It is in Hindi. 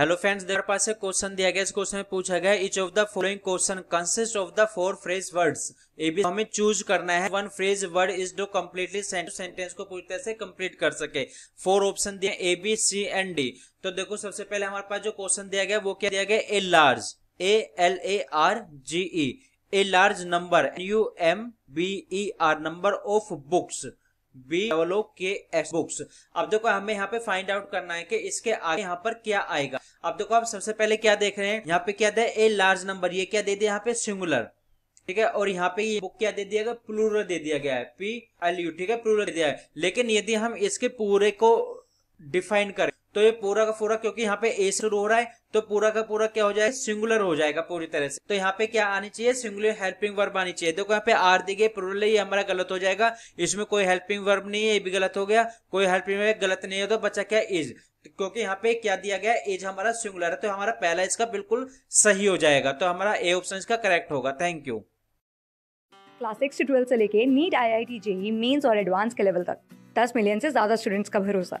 हेलो फ्रेंड्स देर पास से क्वेश्चन दिया गया इस क्वेश्चन में पूछा गया each of the following question consist of the four phrase words A B हमें चूज करना है one phrase word is do completely sentence को पूरी तरह से कंप्लीट कर सके फोर ऑप्शन दिए A B C and D तो देखो सबसे पहले हमारे पास जो क्वेश्चन दिया गया वो क्या दिया गया a large A L A R G E a large number U M B E R number of books B double K S books अब देखो हमें यहाँ पे फाइंड आउट करना है कि इसके आगे यहाँ पर क्या आएगा अब देखो आप सबसे पहले क्या देख रहे हैं यहाँ पे क्या दे ए लार्ज नंबर ये क्या दे दिया यहाँ पे सिंगुलर ठीक है और यहाँ पे ये बुक क्या दे दिया गया प्लूरल दे दिया गया है पी एल यू ठीक है प्लूरल दे दिया है लेकिन यदि हम इसके पूरे को डिफाइन करें तो ये पूरा का पूरा क्योंकि यहाँ पे ए शुरू हो रहा है तो पूरा का पूरा क्या हो जाएगा सिंगुलर हो जाएगा पूरी तरह से तो यहाँ पे क्या आनी चाहिए सिंगुलर हेल्पिंग वर्ब आनी चाहिए देखो यहाँ पे आर दी गई ये हमारा गलत हो जाएगा इसमें कोई हेल्पिंग वर्ब नहीं है ये भी गलत हो गया कोई हेल्पिंग वर्ब गलत नहीं है तो बच्चा क्या इज क्योंकि यहाँ पे क्या दिया गया एज हमारा सिंगुलर है तो हमारा पहला इसका बिल्कुल सही हो जाएगा तो हमारा ए ऑप्शन इसका करेक्ट होगा थैंक यू क्लास सिक्स से ट्वेल्व से लेके NEET I I T JEE mains और एडवांस के लेवल तक दस मिलियन से ज्यादा स्टूडेंट्स का भरोसा